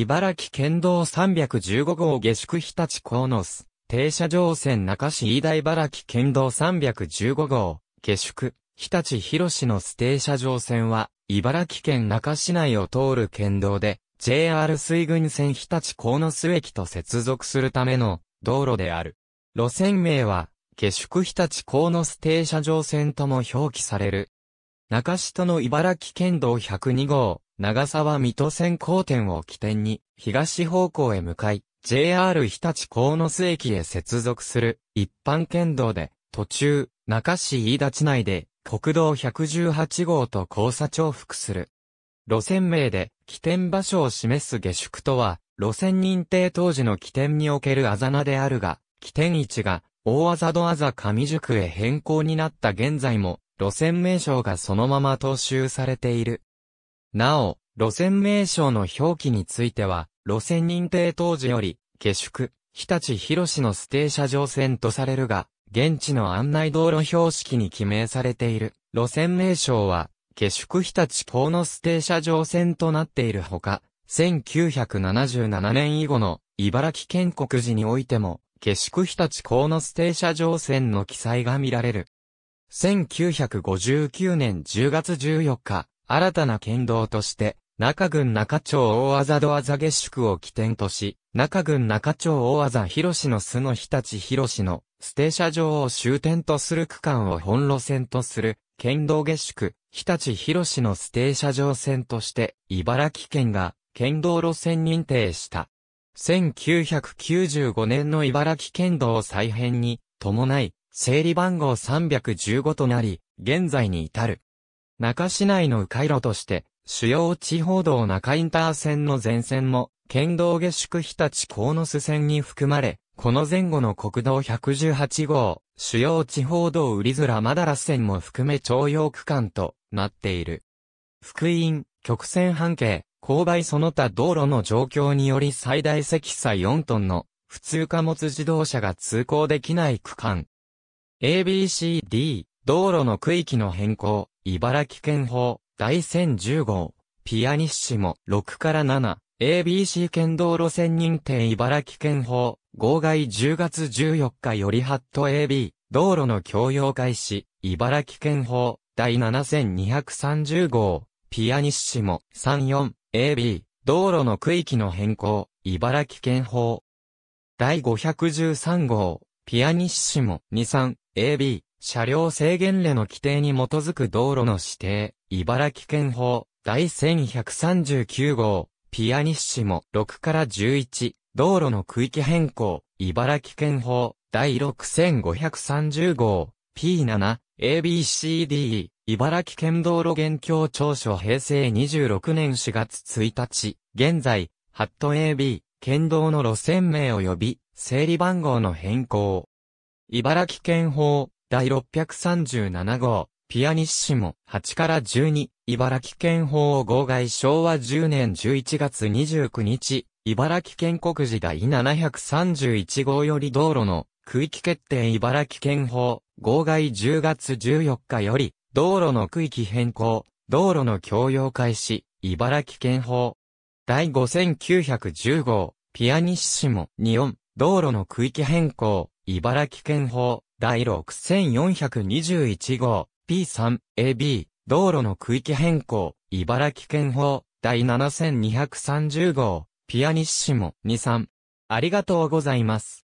茨城県道315号下宿日立高野巣、停車場線中市飯田茨城県道315号、下宿、日立広市の停車場線は、茨城県中市内を通る県道で、JR 水郡線日立高野巣駅と接続するための道路である。路線名は、下宿日立高野巣停車場線とも表記される。中市との茨城県道102号、長沢水戸線交点を起点に、東方向へ向かい、JR 日立鴻巣駅へ接続する一般県道で、途中、中市飯立内で、国道118号と交差重複する。路線名で、起点場所を示す下宿とは、路線認定当時の起点におけるあざなであるが、起点位置が、大あざどあざ上宿へ変更になった現在も、路線名称がそのまま踏襲されている。なお、路線名称の表記については、路線認定当時より、下宿、日立広市のステー車乗船とされるが、現地の案内道路標識に記名されている路線名称は、下宿日立港のステー車乗船となっているほか、1977年以後の茨城県国時においても、下宿日立高のステーシャ乗船の記載が見られる。1959年10月14日、新たな県道として、中郡中町大技戸技下宿を起点とし、中郡中町大技。広市の巣の日立広市のステーシャ場を終点とする区間を本路線とする、県道下宿、日立広市のステーシャ場線として、茨城県が県道路線認定した。1995年の茨城県道再編に伴い、整理番号315となり、現在に至る。中市内の迂回路として、主要地方道中インター線の前線も、県道下宿日立鴻巣線に含まれ、この前後の国道118号、主要地方道売面マダラ線も含め徴用区間となっている。福音、曲線半径、勾配その他道路の状況により最大積載4トンの普通貨物自動車が通行できない区間。ABCD 道路の区域の変更、茨城県法、第1010号、ピアニッシモ、6から7、ABC 県道路線認定茨城県法、号外10月14日よりハット AB、道路の共用開始、茨城県法、第7230号、ピアニッシモ、34、AB、道路の区域の変更、茨城県法。第513号、ピアニッシモ、23、AB、車両制限令の規定に基づく道路の指定、茨城県法、第1139号、ピアニッシモ、6から11、道路の区域変更、茨城県法、第6530号、P7、ABCD、茨城県道路現況調書平成26年4月1日、現在、ハット AB、県道の路線名及び、整理番号の変更。茨城県法、第637号、ピアニッシモ、8から12、茨城県法号外昭和10年11月29日、茨城県国時第731号より道路の区域決定茨城県法号外10月14日より、道路の区域変更、道路の共用開始、茨城県法。第5910号、ピアニッシモ、2音、道路の区域変更、茨城県法。第6421号、P3、AB、道路の区域変更、茨城県法、第7230号、ピアニッシモ、23。ありがとうございます。